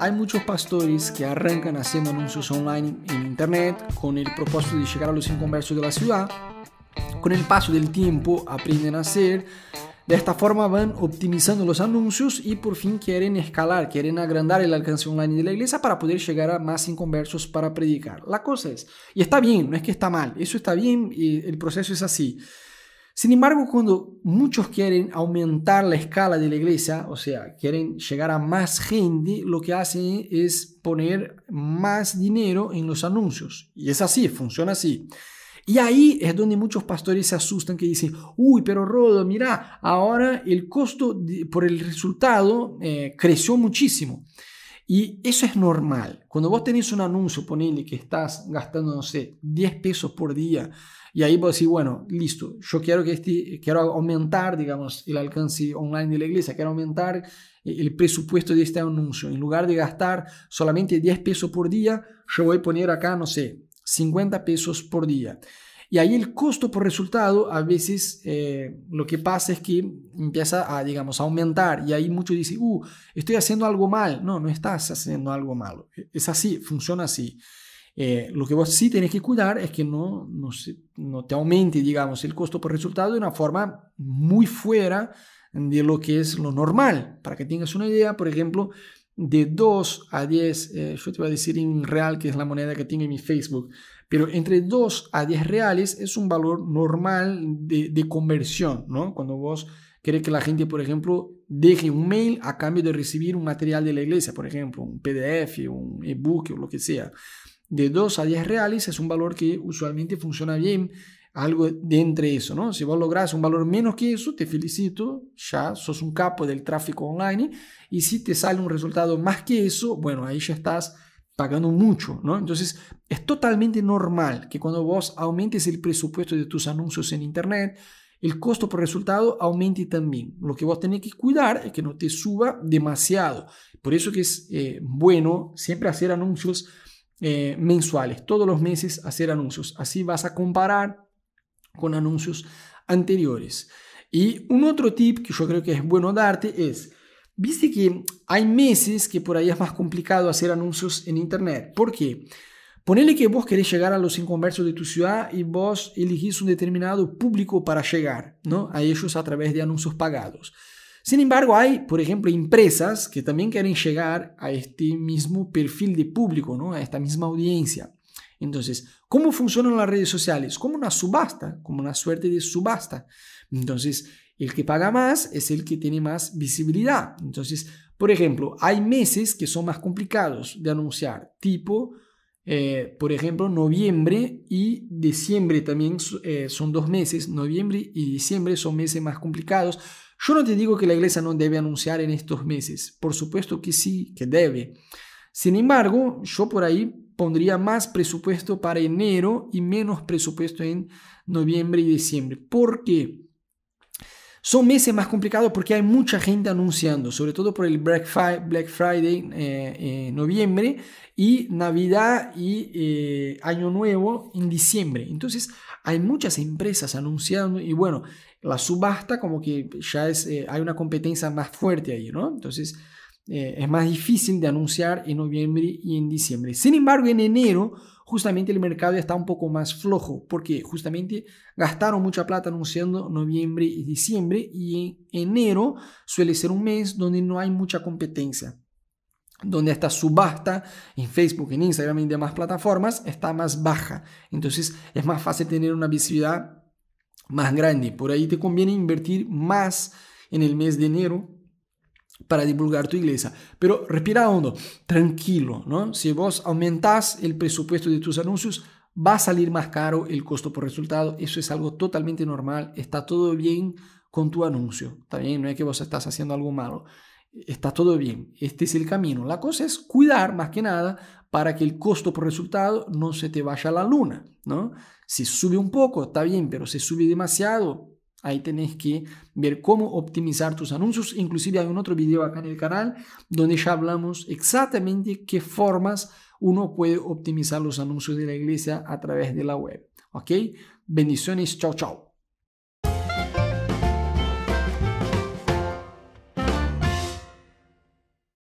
Hay muchos pastores que arrancan haciendo anuncios online en internet con el propósito de llegar a los inconversos de la ciudad. Con el paso del tiempo aprenden a hacer. De esta forma van optimizando los anuncios y por fin quieren escalar, quieren agrandar el alcance online de la iglesia para poder llegar a más inconversos para predicar. La cosa es, y está bien, no es que está mal, eso está bien y el proceso es así. Sin embargo, cuando muchos quieren aumentar la escala de la iglesia, o sea, quieren llegar a más gente, lo que hacen es poner más dinero en los anuncios. Y es así, funciona así. Y ahí es donde muchos pastores se asustan que dicen, uy, pero Rodo, mira, ahora el costo por el resultado eh, creció muchísimo. Y eso es normal. Cuando vos tenés un anuncio, ponele que estás gastando, no sé, 10 pesos por día, y ahí vos decís, bueno, listo, yo quiero, que este, quiero aumentar, digamos, el alcance online de la iglesia, quiero aumentar eh, el presupuesto de este anuncio. En lugar de gastar solamente 10 pesos por día, yo voy a poner acá, no sé, 50 pesos por día. Y ahí el costo por resultado, a veces eh, lo que pasa es que empieza a, digamos, a aumentar. Y ahí muchos dicen, uh, estoy haciendo algo mal. No, no estás haciendo algo malo. E, es así, funciona así. Eh, lo que vos sí tenés que cuidar es que no, no, no te aumente, digamos, el costo por resultado de una forma muy fuera de lo que es lo normal. Para que tengas una idea, por ejemplo, de 2 a 10, eh, yo te voy a decir en real, que es la moneda que tiene mi Facebook, pero entre 2 a 10 reales es un valor normal de, de conversión, ¿no? Cuando vos querés que la gente, por ejemplo, deje un mail a cambio de recibir un material de la iglesia, por ejemplo, un PDF, un ebook o lo que sea. De 2 a 10 reales es un valor que usualmente funciona bien algo de entre eso, ¿no? Si vos lográs un valor menos que eso, te felicito, ya sos un capo del tráfico online y si te sale un resultado más que eso, bueno, ahí ya estás pagando mucho, ¿no? Entonces, es totalmente normal que cuando vos aumentes el presupuesto de tus anuncios en Internet, el costo por resultado aumente también. Lo que vos tenés que cuidar es que no te suba demasiado. Por eso que es eh, bueno siempre hacer anuncios eh, mensuales, todos los meses hacer anuncios. Así vas a comparar con anuncios anteriores. Y un otro tip que yo creo que es bueno darte es, viste que hay meses que por ahí es más complicado hacer anuncios en Internet. ¿Por qué? Ponele que vos querés llegar a los inconversos de tu ciudad y vos elegís un determinado público para llegar ¿no? a ellos a través de anuncios pagados. Sin embargo, hay, por ejemplo, empresas que también quieren llegar a este mismo perfil de público, ¿no? a esta misma audiencia. Entonces, ¿cómo funcionan las redes sociales? Como una subasta, como una suerte de subasta. Entonces, el que paga más es el que tiene más visibilidad. Entonces, por ejemplo, hay meses que son más complicados de anunciar, tipo, eh, por ejemplo, noviembre y diciembre también eh, son dos meses, noviembre y diciembre son meses más complicados. Yo no te digo que la iglesia no debe anunciar en estos meses, por supuesto que sí, que debe. Sin embargo, yo por ahí pondría más presupuesto para enero y menos presupuesto en noviembre y diciembre. ¿Por qué? Son meses más complicados porque hay mucha gente anunciando, sobre todo por el Black Friday, en eh, eh, noviembre y Navidad y eh, Año Nuevo en diciembre. Entonces hay muchas empresas anunciando y bueno, la subasta como que ya es, hay una competencia más fuerte ahí, ¿no? Entonces eh, es más difícil de anunciar en noviembre y en diciembre. Sin embargo, en enero justamente el mercado está un poco más flojo porque justamente gastaron mucha plata anunciando noviembre y diciembre y en enero suele ser un mes donde no hay mucha competencia donde esta subasta en Facebook, en Instagram y en demás plataformas está más baja. Entonces es más fácil tener una visibilidad más grande. Por ahí te conviene invertir más en el mes de enero para divulgar tu iglesia. Pero respira hondo, tranquilo, ¿no? Si vos aumentás el presupuesto de tus anuncios, va a salir más caro el costo por resultado. Eso es algo totalmente normal. Está todo bien con tu anuncio. Está bien, no es que vos estás haciendo algo malo. Está todo bien. Este es el camino. La cosa es cuidar más que nada para que el costo por resultado no se te vaya a la luna, ¿no? Si sube un poco, está bien, pero si sube demasiado, Ahí tenés que ver cómo optimizar tus anuncios. Inclusive hay un otro video acá en el canal donde ya hablamos exactamente qué formas uno puede optimizar los anuncios de la iglesia a través de la web. ¿Ok? Bendiciones. Chau, chau.